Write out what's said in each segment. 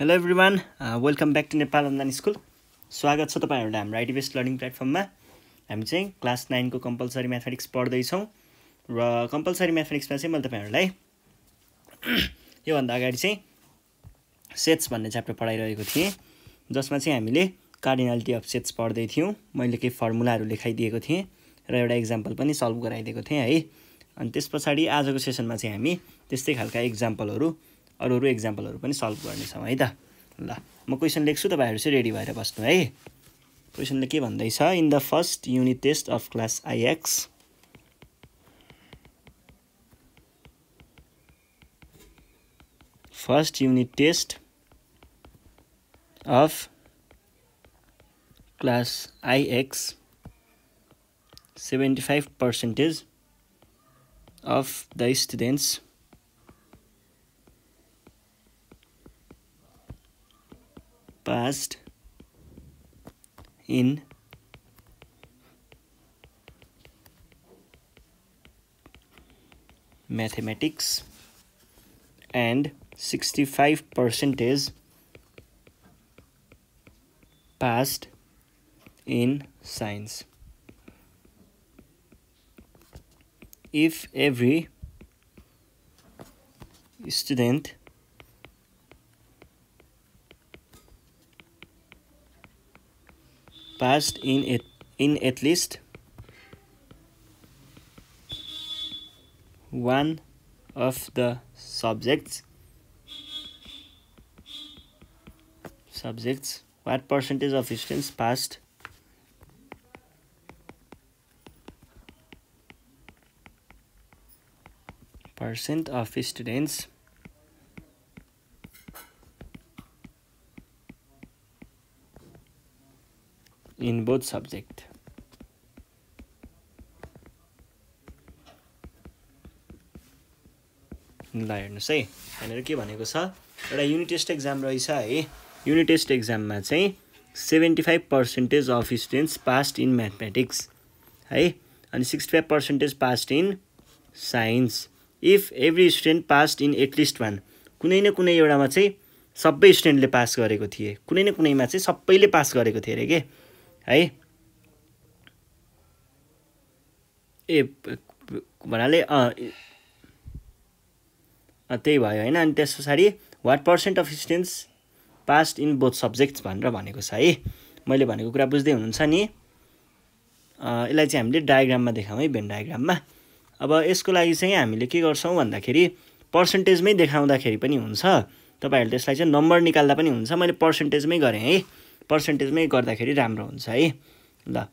Hello everyone welcome back to Nepal online school स्वागत छ तपाईँहरूलाई हाम्रो आइडी बेस्ट लर्निङ प्लेटफर्ममा हामी चाहिँ क्लास नाइनको कम्पलसरी म्याथमेटिक्स पढ्दैछौँ र कम्पलसरी म्याथमेटिक्समा चाहिँ मैले तपाईँहरूलाई योभन्दा अगाडि चाहिँ सेट्स भन्ने च्याप्टर पढाइरहेको थिएँ जसमा चाहिँ हामीले कार्डिनालिटी अफ सेट्स पढ्दै थियौँ मैले केही फर्मुलाहरू लेखाइदिएको थिएँ र एउटा इक्जाम्पल पनि सल्भ गराइदिएको थिएँ है अनि त्यस पछाडि आजको सेसनमा चाहिँ हामी त्यस्तै खालका इक्जाम्पलहरू अरू अरू इक्जाम्पलहरू पनि सल्भ गर्नेछौँ है त ल म क्वेसन लेख्छु तपाईँहरू चाहिँ रेडी भएर बस्नु है क्वेसनले के भन्दैछ in the first unit test of class I X first unit test of class I X seventy five percentage of the students passed in mathematics and 65 percent is passed in science if every student passed in it in at least one of the subjects subjects what percentage of students passed percent of students in both subject. ल हेर्नुहोस् है यहाँनिर के भनेको छ एउटा unit test exam रहेछ है युनिट टेस्ट एक्जाममा चाहिँ seventy five percentage of students passed in mathematics है अनि sixty five percentage passed in science if every student passed in at least one कुनै न कुनै एउटामा चाहिँ सबै स्टुडेन्टले पास गरेको थिए कुनै न कुनैमा चाहिँ सबैले पास गरेको थिएँ अरे के है ए भन्नाले त्यही भयो होइन अनि त्यस पछाडि what percent of students passed in both subjects भनेर भनेको छ है मैले भनेको कुरा बुझ्दै हुनुहुन्छ नि यसलाई चाहिँ हामीले डायग्राममा देखाउँ है भेन डायग्राममा अब यसको लागि चाहिँ हामीले के गर्छौँ भन्दाखेरि पर्सेन्टेजमै देखाउँदाखेरि पनि हुन्छ तपाईँहरूले त्यसलाई चाहिँ नम्बर निकाल्दा पनि हुन्छ मैले पर्सेन्टेजमै गरेँ है पर्सेन्टेजमै गर्दाखेरि राम्रो हुन्छ है ल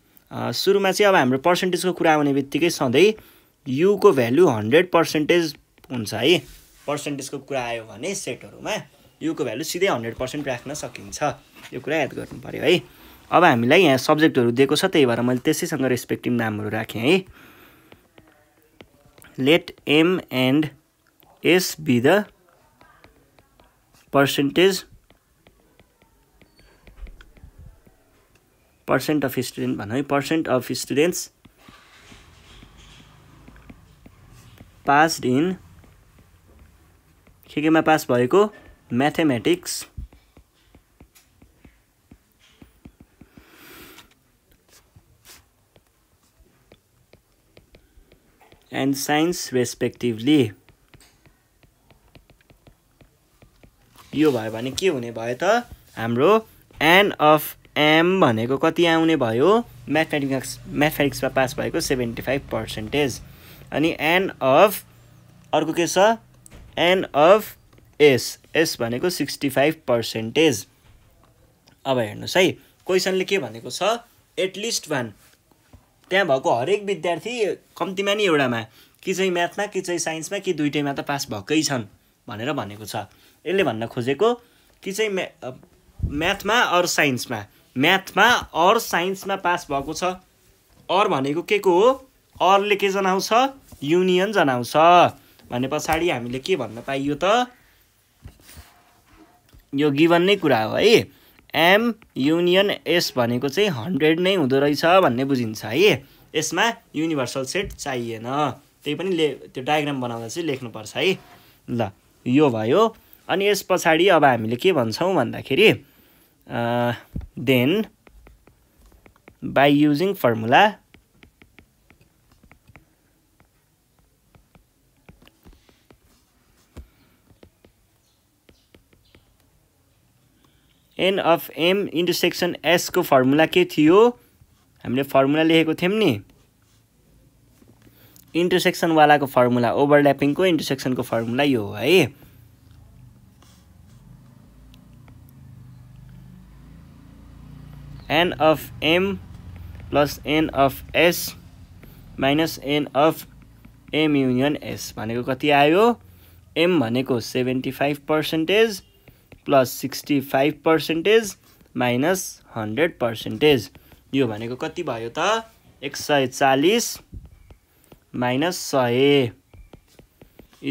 सुरुमा चाहिँ अब हाम्रो पर्सेन्टेजको कुरा आउने बित्तिकै सधैँ युको भ्यालु हन्ड्रेड पर्सेन्टेज हुन्छ है पर्सेन्टेजको कुरा आयो भने सेटहरूमा युको भ्यालु सिधै हन्ड्रेड पर्सेन्ट राख्न सकिन्छ यो कुरा याद गर्नु पऱ्यो है अब हामीलाई यहाँ सब्जेक्टहरू दिएको छ त्यही भएर मैले त्यसैसँग रेस्पेक्टिभ नामहरू राखेँ है let M and S be the percentage percent of student भनौँ है percent of students pass in के केमा पास भएको म्याथमेटिक्स एन्ड साइन्स रेस्पेक्टिभली यो भयो भने के हुने भयो त हाम्रो एन्ड अफ एम भनेको कति आउने भयो म्याथमेटिक्स म्याथमेटिक्समा पास भएको सेभेन्टी फाइभ पर्सेन्टेज अनि एन अफ अर्को के छ एन अफ एस एस भनेको सिक्सटी फाइभ पर्सेन्टेज अब हेर्नुहोस् है क्वेसनले के भनेको छ एटलिस्ट वान त्यहाँ भएको हरेक विद्यार्थी कम्तीमा नि एउटामा कि चाहिँ म्याथमा कि चाहिँ साइन्समा कि दुइटैमा त पास भएकै छन् भनेर भनेको छ यसले भन्न खोजेको कि चाहिँ म्या म्याथमा अरू साइन्समा म्याथमा अर साइन्समा पास भएको छ अर भनेको के को हो अरले के जनाउँछ युनियन जनाउँछ भने पछाडि हामीले के भन्न पाइयो त यो गिभन नै कुरा हो है एम युनियन एस भनेको चाहिँ हन्ड्रेड नै हुँदो रहेछ भन्ने बुझिन्छ है यसमा युनिभर्सल सेट चाहिएन त्यही पनि ले त्यो डायग्राम बनाउँदा चाहिँ लेख्नुपर्छ है ल यो भयो अनि यस पछाडि अब हामीले के भन्छौँ भन्दाखेरि then uh, by using formula N of M intersection s एसको फर्मुला के थियो हामीले फर्मुला लेखेको थियौँ नि इन्टरसेक्सनवालाको फर्मुला ओभरल्यापिङको इन्टरसेक्सनको फर्मुला यो हो है N of M plus N of S minus N of M union S भनेको कति आयो एम भनेको seventy five percentage plus sixty five percentage minus hundred percentage यो भनेको कति भयो त एक सय चालिस माइनस सय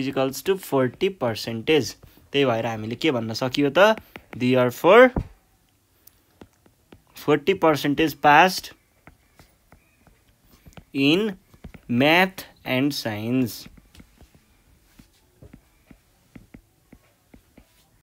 इजिकल्स टु फोर्टी पर्सेन्टेज त्यही भएर हामीले के भन्न सकियो त the four 40% is passed in math and science